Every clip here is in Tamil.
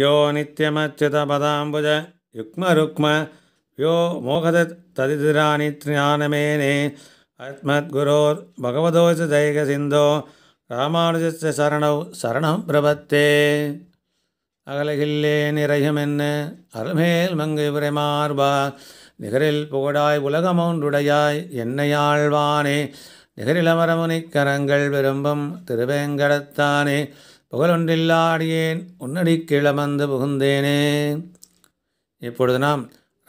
யோ நித்தியமச்சுதபதாம்புஜ யுக்மருக்ம யோ மோகத ததிதிராணி ஞானமேனே அஸ்மத்குரோர் பகவதோச ஜெயக சிந்தோ ராமானுஜ சரணவ் சரணம் பிரபத்தே அகலகில்லே நிறையும் என்ன அருமேல் மங்கு உரை மார்பா நிகரில் புகழாய் உலகமோன்றுடையாய் என்னையாழ்வானே நிகரில் அமரமுனிக் கரங்கள் விரும்பும் திருவேங்கடத்தானே புகழொன்றில்லா அடியேன் உன்னடி கிழமந்து புகுந்தேனே இப்பொழுது நாம்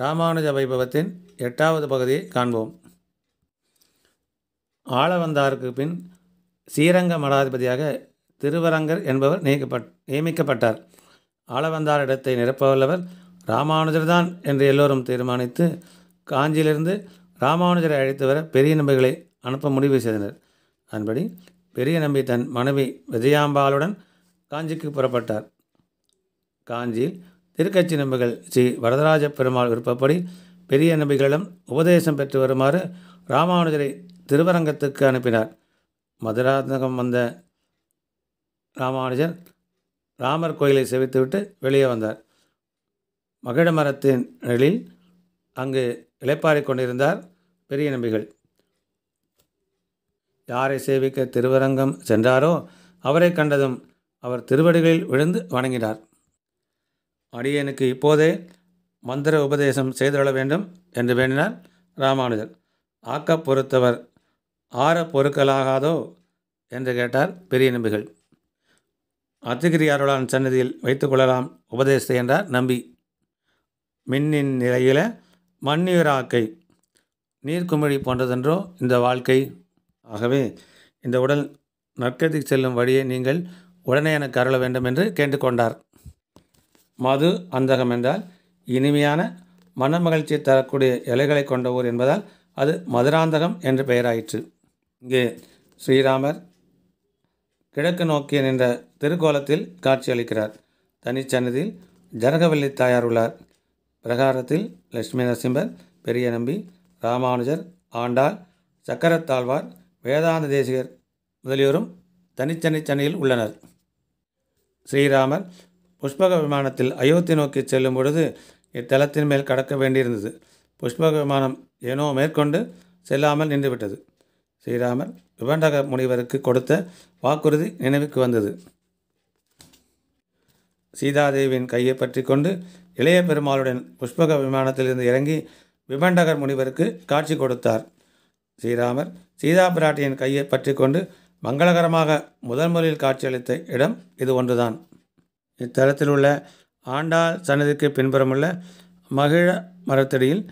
ராமானுஜ வைபவத்தின் எட்டாவது பகுதியை காண்போம் வந்தாருக்கு பின் ஸ்ரீரங்க மடாதிபதியாக திருவரங்கர் என்பவர் நியமிக்கப்பட் நியமிக்கப்பட்டார் ஆளவந்தார் இடத்தை நிரப்பவல்லவர் ராமானுஜர்தான் என்று எல்லோரும் தீர்மானித்து காஞ்சியிலிருந்து ராமானுஜரை அழைத்து வர பெரிய நம்பிகளை அனுப்ப முடிவு செய்தனர் அதன்படி பெரிய நம்பி தன் மனைவி விஜயாம்பாளுடன் காஞ்சிக்கு புறப்பட்டார் காஞ்சியில் திருக்கட்சி நம்பிகள் ஸ்ரீ வரதராஜ பெருமாள் விருப்பப்படி பெரிய நம்பிகளிடம் உபதேசம் பெற்று வருமாறு ராமானுஜரை திருவரங்கத்துக்கு அனுப்பினார் மதுராந்தகம் வந்த ராமானுஜர் ராமர் கோயிலை செவித்துவிட்டு வெளியே வந்தார் மகிழ மரத்தின் நிழலில் அங்கு இழைப்பாறை கொண்டிருந்தார் பெரிய நம்பிகள் யாரை சேவிக்க திருவரங்கம் சென்றாரோ அவரை கண்டதும் அவர் திருவடிகளில் விழுந்து வணங்கினார் அடியனுக்கு இப்போதே மந்திர உபதேசம் செய்துள்ள வேண்டும் என்று வேண்டினார் ராமானுஜர் ஆக்க பொறுத்தவர் ஆற பொருட்களாகாதோ என்று கேட்டார் பெரிய நம்பிகள் அத்திகிரியாருளான் சன்னதியில் வைத்துக்கொள்ளலாம் உபதேசத்தை என்றார் நம்பி மின்னின் நிலையில் மண்ணீராக்கை நீர்க்குமிழி போன்றதென்றோ இந்த வாழ்க்கை ஆகவே இந்த உடல் நற்கதி செல்லும் வழியை நீங்கள் உடனே எனக்கு அருள வேண்டும் என்று கேட்டுக்கொண்டார் மது அந்தகம் என்றால் இனிமையான மன மகிழ்ச்சியை தரக்கூடிய இலைகளை கொண்ட ஊர் என்பதால் அது மதுராந்தகம் என்று பெயராயிற்று இங்கே ஸ்ரீராமர் கிழக்கு நோக்கி நின்ற திருக்கோலத்தில் காட்சியளிக்கிறார் தனிச்சன்னதியில் ஜனகவல்லி தாயார் உள்ளார் பிரகாரத்தில் லட்சுமி நரசிம்பர் பெரிய நம்பி ராமானுஜர் ஆண்டாள் சக்கரத்தாழ்வார் வேதாந்த தேசிகர் முதலியோரும் தனிச்சனி சென்னையில் உள்ளனர் ஸ்ரீராமர் புஷ்பக விமானத்தில் அயோத்தி நோக்கி செல்லும் பொழுது இத்தலத்தின் மேல் கடக்க வேண்டியிருந்தது புஷ்பக விமானம் ஏனோ மேற்கொண்டு செல்லாமல் நின்றுவிட்டது ஸ்ரீராமர் விபண்டக முனிவருக்கு கொடுத்த வாக்குறுதி நினைவுக்கு வந்தது சீதாதேவியின் கையை பற்றி கொண்டு இளைய பெருமாளுடன் புஷ்பக விமானத்திலிருந்து இறங்கி விபண்டகர் முனிவருக்கு காட்சி கொடுத்தார் ஸ்ரீராமர் சீதா பிராட்டியின் கையை பற்றி கொண்டு மங்களகரமாக முதன்முறையில் காட்சியளித்த இடம் இது ஒன்றுதான் இத்தலத்தில் உள்ள ஆண்டாள் சன்னதிக்கு பின்புறமுள்ள மகிழ மரத்தடியில்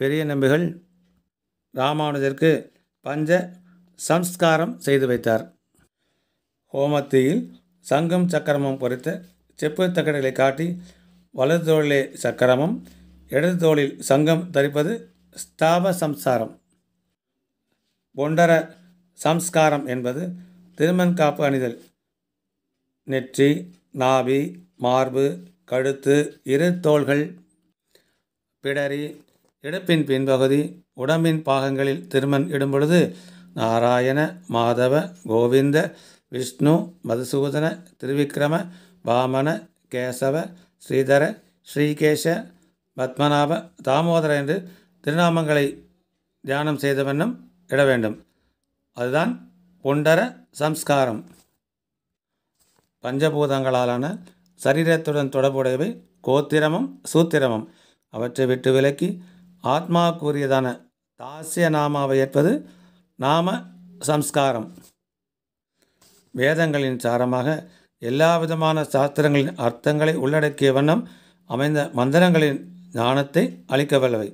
பெரிய நம்பிகள் ராமானுஜருக்கு பஞ்ச சம்ஸ்காரம் செய்து வைத்தார் ஹோமத்தியில் சங்கம் சக்கரமும் பொறித்த செப்பு தக்கடைகளை காட்டி வலது தோளிலே சக்கரமும் இடது தோளில் சங்கம் தரிப்பது ஸ்தாப சம்சாரம் பொண்டர சம்ஸ்காரம் என்பது திருமண் காப்பு அணிதல் நெற்றி நாபி மார்பு கழுத்து இரு தோள்கள் பிடரி இடுப்பின் பின்பகுதி உடம்பின் பாகங்களில் திருமண் இடும்பொழுது நாராயண மாதவ கோவிந்த விஷ்ணு மதுசூதன திருவிக்ரம பாமன கேசவ ஸ்ரீதர ஸ்ரீகேஷ பத்மநாப தாமோதர என்று திருநாமங்களை தியானம் செய்த வண்ணம் இட வேண்டும் அதுதான் புண்டர சம்ஸ்காரம் பஞ்சபூதங்களாலான சரீரத்துடன் தொடர்புடையவை கோத்திரமும் சூத்திரமும் அவற்றை விட்டு விலக்கி ஆத்மா கூறியதான தாசிய நாமாவை ஏற்பது நாம சம்ஸ்காரம் வேதங்களின் சாரமாக எல்லா விதமான சாஸ்திரங்களின் அர்த்தங்களை உள்ளடக்கிய வண்ணம் அமைந்த மந்திரங்களின் ஞானத்தை அளிக்கவல்லவை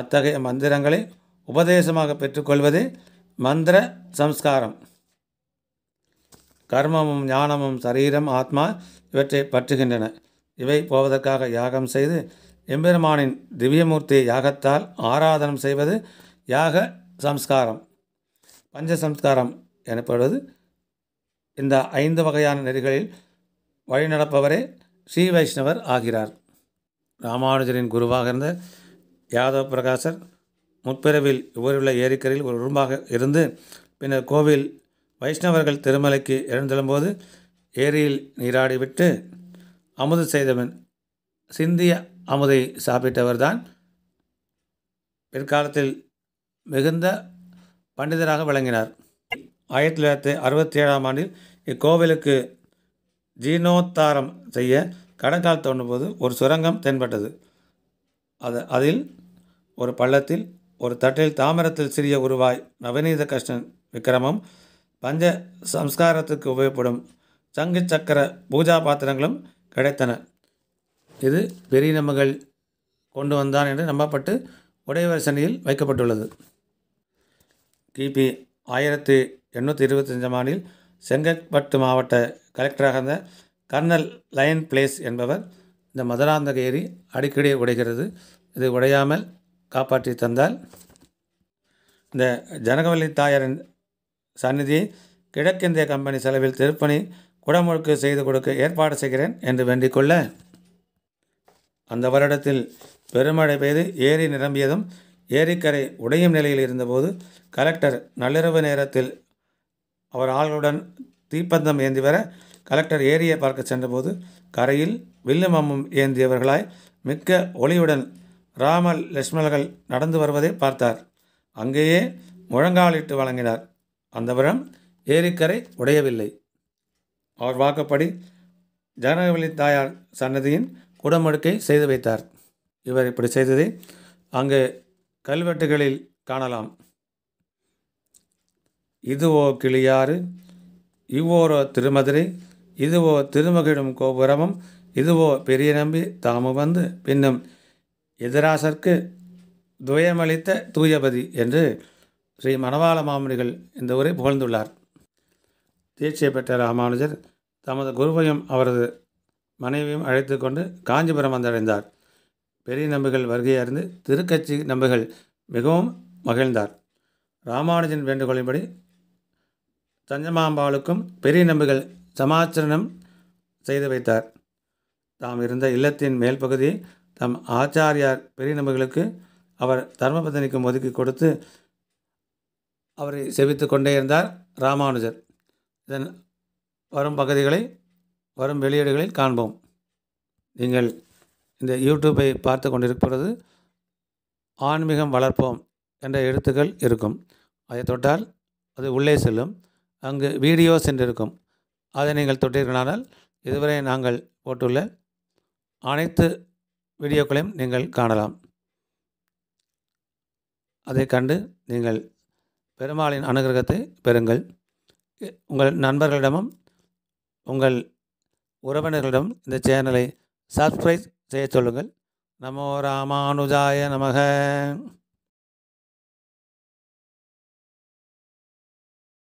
அத்தகைய மந்திரங்களை உபதேசமாக பெற்றுக்கொள்வதே மந்திர சம்ஸ்காரம் கர்மமும் ஞானமும் சரீரம் ஆத்மா இவற்றை பற்றுகின்றன இவை போவதற்காக யாகம் செய்து எம்பெருமானின் திவ்யமூர்த்தியை யாகத்தால் ஆராதனம் செய்வது யாக சம்ஸ்காரம் பஞ்ச சம்ஸ்காரம் எனப்படுவது இந்த ஐந்து வகையான நெறிகளில் வழிநடப்பவரே ஸ்ரீ வைஷ்ணவர் ஆகிறார் ராமானுஜரின் குருவாக இருந்த யாதவ் பிரகாசர் முற்பிறவில் இவருள்ள ஏரிக்கரையில் ஒரு உரும்பாக இருந்து பின்னர் கோவில் வைஷ்ணவர்கள் திருமலைக்கு எழுந்தெழும்போது ஏரியில் நீராடிவிட்டு அமுது செய்தவன் சிந்திய அமுதை சாப்பிட்டவர்தான் பிற்காலத்தில் மிகுந்த பண்டிதராக விளங்கினார் ஆயிரத்தி தொள்ளாயிரத்தி அறுபத்தி ஏழாம் ஆண்டில் இக்கோவிலுக்கு ஜீர்ணோத்தாரம் செய்ய கடங்கால் தோன்றும்போது ஒரு சுரங்கம் தென்பட்டது அது அதில் ஒரு பள்ளத்தில் ஒரு தட்டில் தாமரத்தில் சிறிய உருவாய் நவநீத கிருஷ்ணன் விக்கிரமம் பஞ்ச சம்ஸ்காரத்துக்கு உபயோகப்படும் சங்கு சக்கர பூஜா பாத்திரங்களும் கிடைத்தன இது பெரிய நம்மகள் கொண்டு வந்தான் என்று நம்பப்பட்டு உடையவர் சனியில் வைக்கப்பட்டுள்ளது கிபி ஆயிரத்தி எண்ணூற்றி இருபத்தஞ்சாம் ஆண்டில் செங்கற்பட்டு மாவட்ட கலெக்டராக இருந்த கர்னல் லயன் பிளேஸ் என்பவர் இந்த மதுராந்தக ஏரி அடிக்கடி உடைகிறது இது உடையாமல் காப்பாற்றி தந்தால் இந்த ஜனகவல்லி தாயாரின் சந்நிதி கிழக்கிந்திய கம்பெனி செலவில் திருப்பணி குடமுழுக்கு செய்து கொடுக்க ஏற்பாடு செய்கிறேன் என்று வேண்டிக்கொள்ள அந்த வருடத்தில் பெருமழை பெய்து ஏரி நிரம்பியதும் ஏரிக்கரை உடையும் நிலையில் இருந்தபோது கலெக்டர் நள்ளிரவு நேரத்தில் அவர் ஆள்களுடன் தீப்பந்தம் ஏந்தி வர கலெக்டர் ஏரியை பார்க்க சென்றபோது கரையில் வில்லுமம்மும் ஏந்தியவர்களாய் மிக்க ஒளியுடன் ராம லட்சுமணர்கள் நடந்து வருவதை பார்த்தார் அங்கேயே முழங்காலிட்டு வழங்கினார் அந்த வரம் ஏரிக்கரை உடையவில்லை அவர் வாக்கப்படி ஜனகவல்லி தாயார் சன்னதியின் குடமடுக்கை செய்து வைத்தார் இவர் இப்படி செய்ததை அங்கு கல்வெட்டுகளில் காணலாம் இதுவோ கிளியாறு இவ்வோரோ திருமதுரை இதுவோ திருமகிடும் கோபுரமும் இதுவோ பெரிய நம்பி தாமு வந்து பின்னும் எதிராசர்க்கு துயமளித்த தூயபதி என்று ஸ்ரீ மணவாள மாமுனிகள் இந்த உரை புகழ்ந்துள்ளார் தீட்சை பெற்ற ராமானுஜர் தமது குருவையும் அவரது மனைவியும் அழைத்து கொண்டு காஞ்சிபுரம் வந்தடைந்தார் பெரிய நம்பிகள் வருகையை அறிந்து திருக்கட்சி நம்பிகள் மிகவும் மகிழ்ந்தார் ராமானுஜன் வேண்டுகோளின்படி தஞ்சமாம்பாளுக்கும் பெரிய நம்பிகள் சமாச்சரணம் செய்து வைத்தார் தாம் இருந்த இல்லத்தின் மேல் பகுதியை தம் ஆச்சாரியார் பெரிய நபர்களுக்கு அவர் தர்மபதனிக்கும் ஒதுக்கி கொடுத்து அவரை செவித்து கொண்டே இருந்தார் ராமானுஜர் இதன் வரும் பகுதிகளை வரும் வெளியீடுகளில் காண்போம் நீங்கள் இந்த யூடியூப்பை பார்த்து கொண்டிருப்பது ஆன்மீகம் வளர்ப்போம் என்ற எழுத்துக்கள் இருக்கும் அதை தொட்டால் அது உள்ளே செல்லும் அங்கு வீடியோ சென்றிருக்கும் அதை நீங்கள் தொட்டீர்களானால் இதுவரை நாங்கள் போட்டுள்ள அனைத்து வீடியோக்களையும் நீங்கள் காணலாம் அதை கண்டு நீங்கள் பெருமாளின் அனுகிரகத்தை பெறுங்கள் உங்கள் நண்பர்களிடமும் உங்கள் உறவினர்களிடம் இந்த சேனலை சப்ஸ்கிரைப் செய்ய சொல்லுங்கள் நமோ ராமானுஜாய நமக